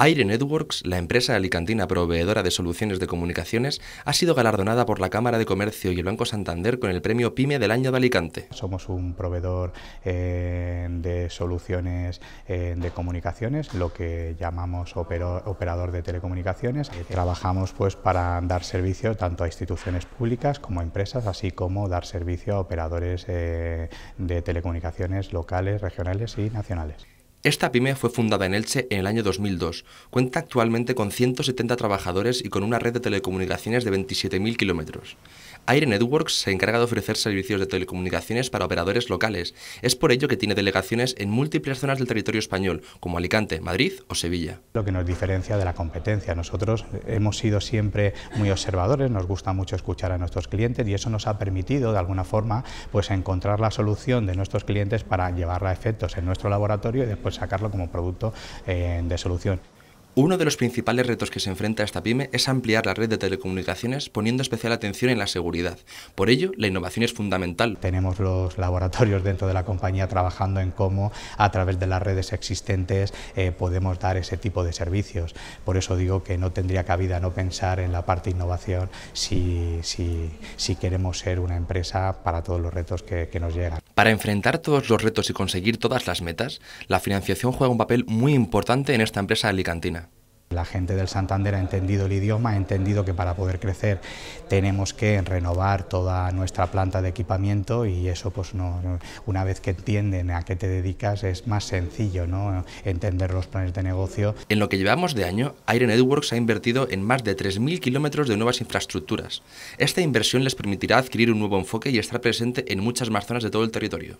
Aire Networks, la empresa alicantina proveedora de soluciones de comunicaciones, ha sido galardonada por la Cámara de Comercio y el Banco Santander con el premio PYME del año de Alicante. Somos un proveedor eh, de soluciones eh, de comunicaciones, lo que llamamos operador de telecomunicaciones. Eh, trabajamos pues para dar servicio tanto a instituciones públicas como a empresas, así como dar servicio a operadores de telecomunicaciones locales, regionales y nacionales. Esta pyme fue fundada en Elche en el año 2002. Cuenta actualmente con 170 trabajadores y con una red de telecomunicaciones de 27.000 kilómetros. Aire Networks se encarga de ofrecer servicios de telecomunicaciones para operadores locales. Es por ello que tiene delegaciones en múltiples zonas del territorio español, como Alicante, Madrid o Sevilla. Lo que nos diferencia de la competencia. Nosotros hemos sido siempre muy observadores, nos gusta mucho escuchar a nuestros clientes y eso nos ha permitido, de alguna forma, pues encontrar la solución de nuestros clientes para llevarla a efectos en nuestro laboratorio y después pues sacarlo como producto eh, de solución. Uno de los principales retos que se enfrenta esta pyme es ampliar la red de telecomunicaciones poniendo especial atención en la seguridad. Por ello, la innovación es fundamental. Tenemos los laboratorios dentro de la compañía trabajando en cómo a través de las redes existentes eh, podemos dar ese tipo de servicios. Por eso digo que no tendría cabida no pensar en la parte innovación si, queremos ser una empresa para todos los retos que, que nos llegan. Para enfrentar todos los retos y conseguir todas las metas, la financiación juega un papel muy importante en esta empresa alicantina. La gente del Santander ha entendido el idioma, ha entendido que para poder crecer tenemos que renovar toda nuestra planta de equipamiento y eso pues no, una vez que entienden a qué te dedicas es más sencillo ¿no? entender los planes de negocio. En lo que llevamos de año, Aire Networks ha invertido en más de 3.000 kilómetros de nuevas infraestructuras. Esta inversión les permitirá adquirir un nuevo enfoque y estar presente en muchas más zonas de todo el territorio.